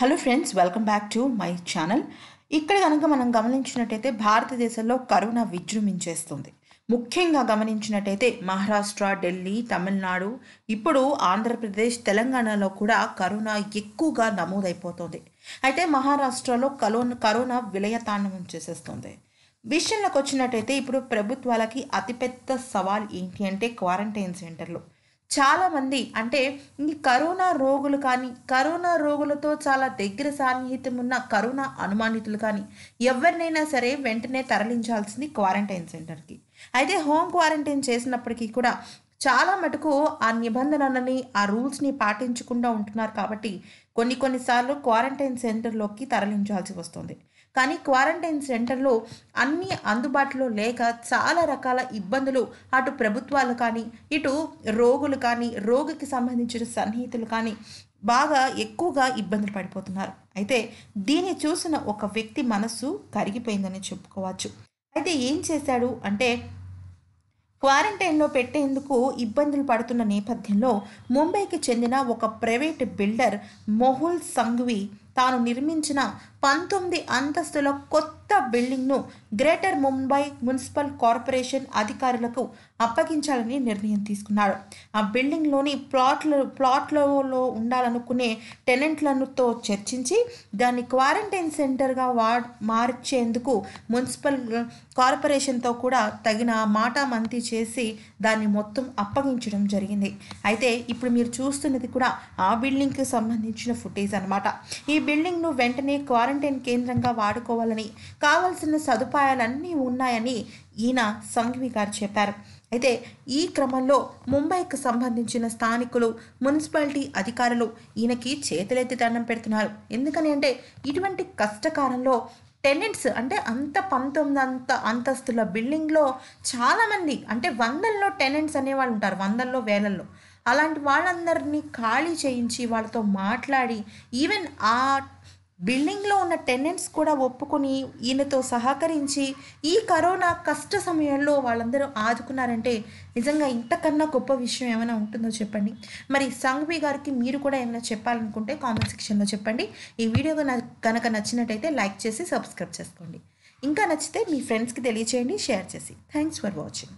hello friends welcome back to my channel ఇక్కడ కనుక మనం గమనించినట్టయితే భారతదేశంలో కరోనా విజృంభించేస్తుంది ముఖ్యంగా గమనించినట్టయితే మహారాష్ట్ర ఢిల్లీ తమిళనాడు ఇప్పుడు ఆంధ్రప్రదేశ్ తెలంగాణలో కూడా కరోనా ఎక్కువగా నమోదైపోతుంది అయితే మహారాష్ట్రలో కరోనా కరోనా విలయతాండం చేసేస్తుంది విషయంలోకి వచ్చినట్టయితే ఇప్పుడు ప్రభుత్వాలకి అతిపెద్ద సవాల్ ఏంటి అంటే క్వారంటైన్ సెంటర్లు చాలామంది అంటే ఈ కరోనా రోగులు కానీ కరోనా రోగులతో చాలా దగ్గర సాన్నిహిత్యం ఉన్న కరోనా అనుమానితులు కానీ ఎవరినైనా సరే వెంటనే తరలించాల్సింది క్వారంటైన్ సెంటర్కి అయితే హోమ్ క్వారంటైన్ చేసినప్పటికీ కూడా చాలా మటుకు ఆ నిబంధనలని ఆ రూల్స్ని పాటించకుండా ఉంటున్నారు కాబట్టి కొన్ని కొన్నిసార్లు క్వారంటైన్ సెంటర్లోకి తరలించాల్సి వస్తుంది కానీ క్వారంటైన్ సెంటర్లో అన్నీ అందుబాటులో లేక చాలా రకాల ఇబ్బందులు అటు ప్రభుత్వాలు కానీ ఇటు రోగులు కానీ రోగికి సంబంధించిన సన్నిహితులు కానీ బాగా ఎక్కువగా ఇబ్బందులు పడిపోతున్నారు అయితే దీన్ని చూసిన ఒక వ్యక్తి మనస్సు కరిగిపోయిందని చెప్పుకోవచ్చు అయితే ఏం చేశాడు అంటే క్వారంటైన్లో పెట్టేందుకు ఇబ్బందులు పడుతున్న నేపథ్యంలో ముంబైకి చెందిన ఒక ప్రైవేట్ బిల్డర్ మొహుల్ సంఘ్వి తాను నిర్మించిన పంతొమ్మిది అంతస్తుల కొత్త బిల్డింగ్ను గ్రేటర్ ముంబై మున్సిపల్ కార్పొరేషన్ అధికారులకు అప్పగించాలని నిర్ణయం తీసుకున్నాడు ఆ బిల్డింగ్లోని ప్లాట్లు ప్లాట్లలో ఉండాలనుకునే టెనెంట్లతో చర్చించి దాన్ని క్వారంటైన్ సెంటర్గా వా మార్చేందుకు మున్సిపల్ కార్పొరేషన్తో కూడా తగిన మాట మంతి చేసి దాన్ని మొత్తం అప్పగించడం జరిగింది అయితే ఇప్పుడు మీరు చూస్తున్నది కూడా ఆ బిల్డింగ్కి సంబంధించిన ఫుటేజ్ అనమాట ఈ బిల్డింగ్ను వెంటనే క్వారంటైన్ కేంద్రంగా వాడుకోవాలని కావలసిన సదుపాయాలన్నీ ఉన్నాయని ఈయన సంఘవి గారు చెప్పారు అయితే ఈ క్రమంలో ముంబైకి సంబంధించిన స్థానికులు మున్సిపాలిటీ అధికారులు ఈయనకి చేతులెత్తి దండం పెడుతున్నారు ఎందుకని అంటే ఇటువంటి కష్టకాలంలో టెనెంట్స్ అంటే అంత పంతొమ్మిది అంత అంతస్తుల బిల్డింగ్లో చాలామంది అంటే వందల్లో టెనెంట్స్ అనేవాళ్ళు ఉంటారు వందల్లో వేలల్లో అలాంటి వాళ్ళందరినీ ఖాళీ చేయించి వాళ్ళతో మాట్లాడి ఈవెన్ ఆ బిల్డింగ్లో ఉన్న టెనెంట్స్ కూడా ఒప్పుకొని ఈయనతో సహకరించి ఈ కరోనా కష్ట సమయంలో వాళ్ళందరూ ఆదుకున్నారంటే నిజంగా ఇంతకన్నా గొప్ప విషయం ఏమైనా ఉంటుందో చెప్పండి మరి సంఘవి గారికి మీరు కూడా ఏమైనా చెప్పాలనుకుంటే కామెంట్ సెక్షన్లో చెప్పండి ఈ వీడియో కనుక నచ్చినట్టయితే లైక్ చేసి సబ్స్క్రైబ్ చేసుకోండి ఇంకా నచ్చితే మీ ఫ్రెండ్స్కి తెలియచేయండి షేర్ చేసి థ్యాంక్స్ ఫర్ వాచింగ్